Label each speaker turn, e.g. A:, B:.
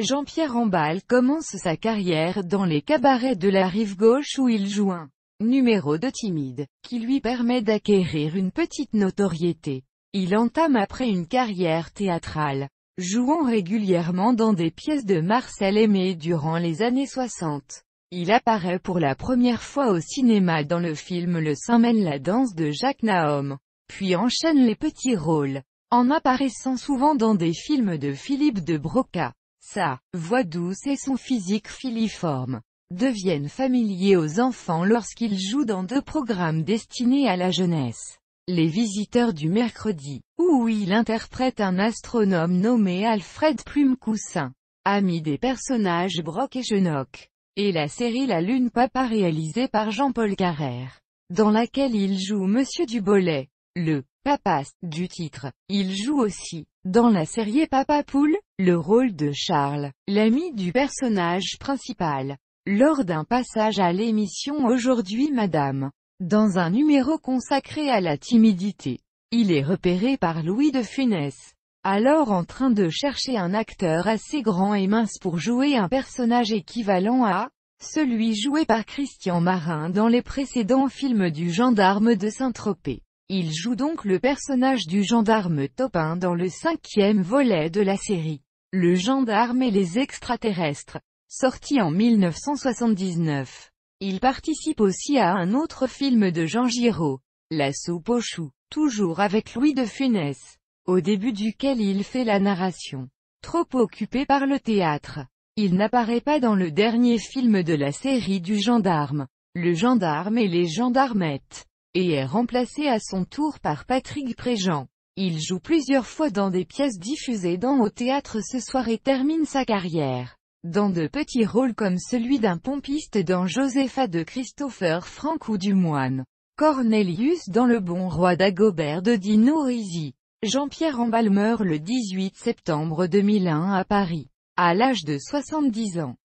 A: Jean-Pierre Rambal commence sa carrière dans les cabarets de la rive gauche où il joue un numéro de timide, qui lui permet d'acquérir une petite notoriété. Il entame après une carrière théâtrale, jouant régulièrement dans des pièces de Marcel Aimé durant les années 60. Il apparaît pour la première fois au cinéma dans le film Le Saint mène la danse de Jacques Nahom, puis enchaîne les petits rôles, en apparaissant souvent dans des films de Philippe de Broca. Sa voix douce et son physique filiforme deviennent familiers aux enfants lorsqu'ils jouent dans deux programmes destinés à la jeunesse. Les visiteurs du mercredi, où il interprète un astronome nommé Alfred Plume Coussin, ami des personnages Brock et Chenoc, et la série La Lune Papa réalisée par Jean-Paul Carrère, dans laquelle il joue Monsieur Dubolet, le « papa » du titre. Il joue aussi, dans la série Papa Poule, le rôle de Charles, l'ami du personnage principal, lors d'un passage à l'émission Aujourd'hui Madame, dans un numéro consacré à la timidité. Il est repéré par Louis de Funès, alors en train de chercher un acteur assez grand et mince pour jouer un personnage équivalent à celui joué par Christian Marin dans les précédents films du gendarme de Saint-Tropez. Il joue donc le personnage du gendarme Topin dans le cinquième volet de la série. Le gendarme et les extraterrestres. Sorti en 1979. Il participe aussi à un autre film de Jean Giraud, La soupe aux choux, toujours avec Louis de Funès, au début duquel il fait la narration. Trop occupé par le théâtre, il n'apparaît pas dans le dernier film de la série du gendarme, Le gendarme et les gendarmettes, et est remplacé à son tour par Patrick Préjean. Il joue plusieurs fois dans des pièces diffusées dans au théâtre ce soir et termine sa carrière dans de petits rôles comme celui d'un pompiste dans Josepha de Christopher Franco ou du moine Cornelius dans Le Bon Roi d'Agobert de Dino Risi. Jean-Pierre Ambal meurt le 18 septembre 2001 à Paris, à l'âge de 70 ans.